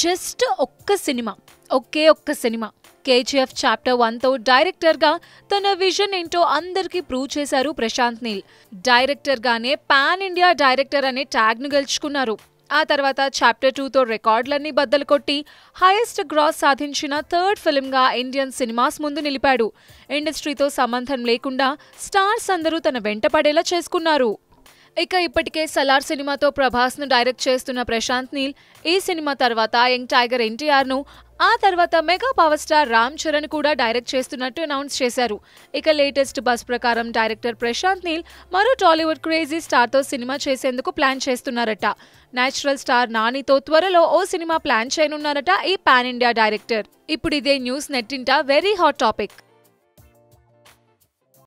just ఒక్క cinema ఒకే ఒక్క cinema KGF chapter వన్తో డైరెక్టర్గా తన విజన్ ఏంటో అందరికీ ప్రూవ్ చేశారు ప్రశాంత్ నీల్ డైరెక్టర్గానే పాన్ ఇండియా డైరెక్టర్ అనే ట్యాగ్ను గెలుచుకున్నారు ఆ తర్వాత చాప్టర్ టూతో రికార్డులన్నీ బద్దలు కొట్టి హైయెస్ట్ గ్రాస్ సాధించిన థర్డ్ ఫిల్మ్గా ఇండియన్ సినిమాస్ ముందు నిలిపాడు ఇండస్ట్రీతో సంబంధం లేకుండా స్టార్స్ అందరూ తన వెంట చేసుకున్నారు ఇక ఇప్పటికే సలార్ సినిమాతో ప్రభాస్ను డైరెక్ట్ చేస్తున్న ప్రశాంత్ నీల్ ఈ సినిమా తర్వాత యంగ్ టైగర్ ఎన్టీఆర్ను ఆ తర్వాత mega power star Ram Charan కూడా డైరెక్ట్ చేస్తున్నట్టు అనౌన్స్ చేశారు ఇక లేటెస్ట్ బస్ ప్రకారం డైరెక్టర్ ప్రశాంత్ నీల్ మరో టాలీవుడ్ క్రేజీ స్టార్తో సినిమా చేసేందుకు ప్లాన్ చేస్తున్నారట నేచురల్ స్టార్ నానితో త్వరలో ఓ సినిమా ప్లాన్ చేయనున్నారట ఈ పాన్ ఇండియా డైరెక్టర్ ఇప్పుడు ఇదే న్యూస్ నెట్టింట వెరీ హాట్ టాపిక్